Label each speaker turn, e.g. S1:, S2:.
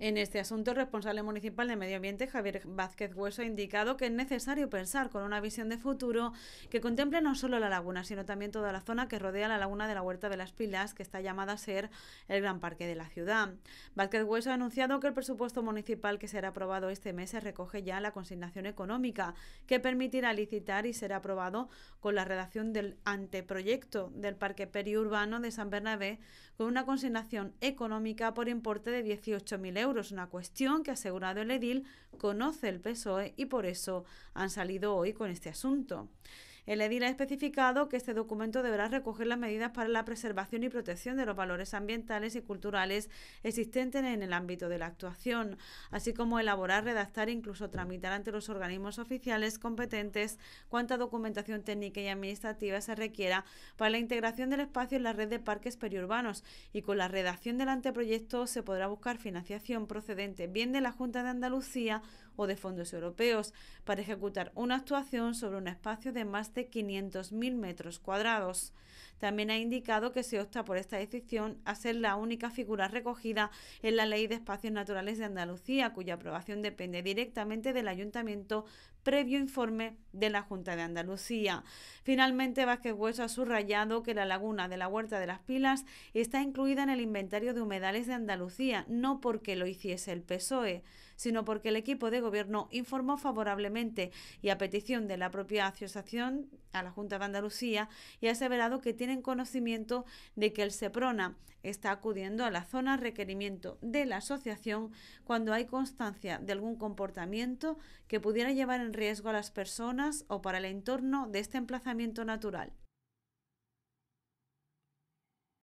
S1: En este asunto, el responsable municipal de Medio Ambiente, Javier Vázquez Hueso, ha indicado que es necesario pensar con una visión de futuro que contemple no solo la laguna, sino también toda la zona que rodea la laguna de la Huerta de las Pilas, que está llamada a ser el gran parque de la ciudad. Vázquez Hueso ha anunciado que el presupuesto municipal que será aprobado este mes se recoge ya la consignación económica, que permitirá licitar y será aprobado con la redacción del anteproyecto del Parque Periurbano de San Bernabé, con una consignación económica por importe de 18.000 euros es una cuestión que ha asegurado el edil conoce el PSOE y por eso han salido hoy con este asunto. El edil ha especificado que este documento deberá recoger las medidas para la preservación y protección de los valores ambientales y culturales existentes en el ámbito de la actuación, así como elaborar, redactar e incluso tramitar ante los organismos oficiales competentes cuánta documentación técnica y administrativa se requiera para la integración del espacio en la red de parques periurbanos y con la redacción del anteproyecto se podrá buscar financiación procedente bien de la Junta de Andalucía o de fondos europeos para ejecutar una actuación sobre un espacio de más de 500.000 metros cuadrados. También ha indicado que se opta por esta decisión a ser la única figura recogida en la Ley de Espacios Naturales de Andalucía, cuya aprobación depende directamente del Ayuntamiento previo informe de la Junta de Andalucía. Finalmente, Vázquez Hueso ha subrayado que la laguna de la Huerta de las Pilas está incluida en el inventario de humedales de Andalucía, no porque lo hiciese el PSOE, sino porque el equipo de gobierno informó favorablemente y a petición de la propia asociación a la Junta de Andalucía y ha aseverado que tiene tienen conocimiento de que el SEPRONA está acudiendo a la zona requerimiento de la asociación cuando hay constancia de algún comportamiento que pudiera llevar en riesgo a las personas o para el entorno de este emplazamiento natural.